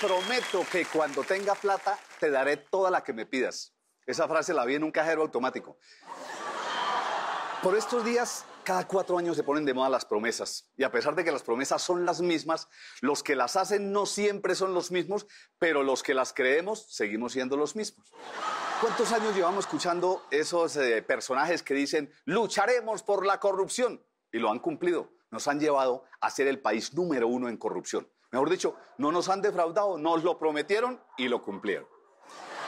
prometo que cuando tenga plata te daré toda la que me pidas. Esa frase la vi en un cajero automático. Por estos días, cada cuatro años se ponen de moda las promesas. Y a pesar de que las promesas son las mismas, los que las hacen no siempre son los mismos, pero los que las creemos seguimos siendo los mismos. ¿Cuántos años llevamos escuchando esos eh, personajes que dicen, lucharemos por la corrupción? Y lo han cumplido. Nos han llevado a ser el país número uno en corrupción. Mejor dicho, no nos han defraudado, nos lo prometieron y lo cumplieron.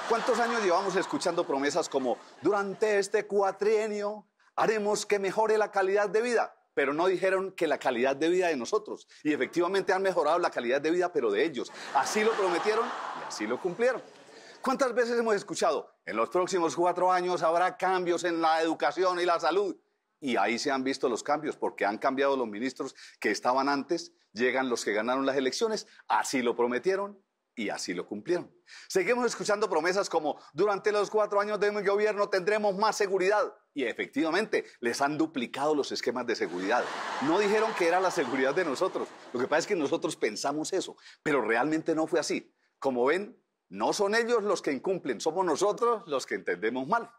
¿Cuántos años llevamos escuchando promesas como durante este cuatrienio haremos que mejore la calidad de vida? Pero no dijeron que la calidad de vida de nosotros. Y efectivamente han mejorado la calidad de vida, pero de ellos. Así lo prometieron y así lo cumplieron. ¿Cuántas veces hemos escuchado? En los próximos cuatro años habrá cambios en la educación y la salud. Y ahí se han visto los cambios, porque han cambiado los ministros que estaban antes, llegan los que ganaron las elecciones, así lo prometieron y así lo cumplieron. Seguimos escuchando promesas como, durante los cuatro años de mi gobierno tendremos más seguridad. Y efectivamente, les han duplicado los esquemas de seguridad. No dijeron que era la seguridad de nosotros. Lo que pasa es que nosotros pensamos eso, pero realmente no fue así. Como ven, no son ellos los que incumplen, somos nosotros los que entendemos mal.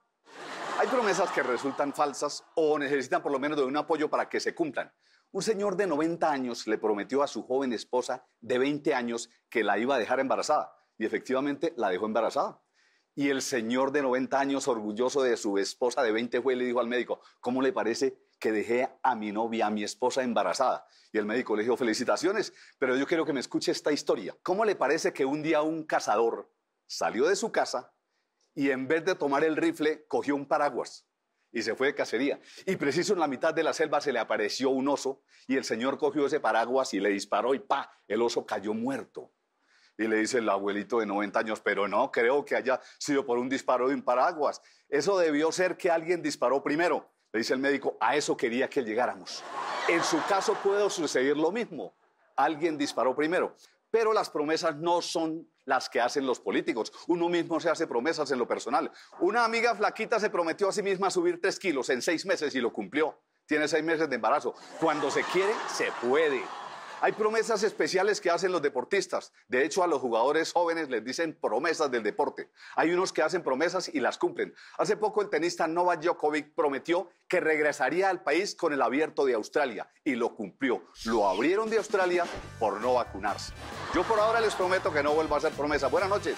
Hay promesas que resultan falsas o necesitan por lo menos de un apoyo para que se cumplan. Un señor de 90 años le prometió a su joven esposa de 20 años que la iba a dejar embarazada y efectivamente la dejó embarazada. Y el señor de 90 años, orgulloso de su esposa de 20, fue le dijo al médico, ¿cómo le parece que dejé a mi novia, a mi esposa embarazada. Y el médico le dijo, felicitaciones, pero yo quiero que me escuche esta historia. ¿Cómo le parece que un día un cazador salió de su casa, y en vez de tomar el rifle, cogió un paraguas y se fue de cacería. Y preciso en la mitad de la selva se le apareció un oso y el señor cogió ese paraguas y le disparó y pa, el oso cayó muerto. Y le dice el abuelito de 90 años, pero no creo que haya sido por un disparo de un paraguas. Eso debió ser que alguien disparó primero. Le dice el médico, a eso quería que llegáramos. En su caso puede suceder lo mismo. Alguien disparó primero. Pero las promesas no son las que hacen los políticos. Uno mismo se hace promesas en lo personal. Una amiga flaquita se prometió a sí misma subir tres kilos en seis meses y lo cumplió. Tiene seis meses de embarazo. Cuando se quiere, se puede. Hay promesas especiales que hacen los deportistas. De hecho, a los jugadores jóvenes les dicen promesas del deporte. Hay unos que hacen promesas y las cumplen. Hace poco el tenista Novak Djokovic prometió que regresaría al país con el abierto de Australia y lo cumplió. Lo abrieron de Australia por no vacunarse. Yo por ahora les prometo que no vuelvo a hacer promesas. Buenas noches.